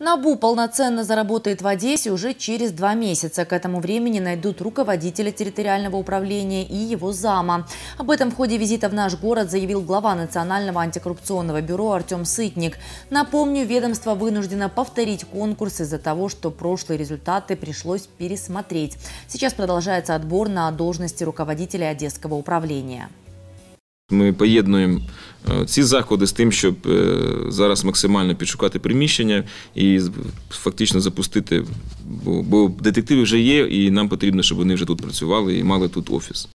НАБУ полноценно заработает в Одессе уже через два месяца. К этому времени найдут руководителя территориального управления и его зама. Об этом в ходе визита в наш город заявил глава Национального антикоррупционного бюро Артем Сытник. Напомню, ведомство вынуждено повторить конкурс из-за того, что прошлые результаты пришлось пересмотреть. Сейчас продолжается отбор на должности руководителя Одесского управления. Ми поєднуємо е, ці заходи з тим, щоб е, зараз максимально підшукати приміщення і фактично запустити, бо детективи вже є, і нам потрібно, щоб вони вже тут працювали і мали тут офіс.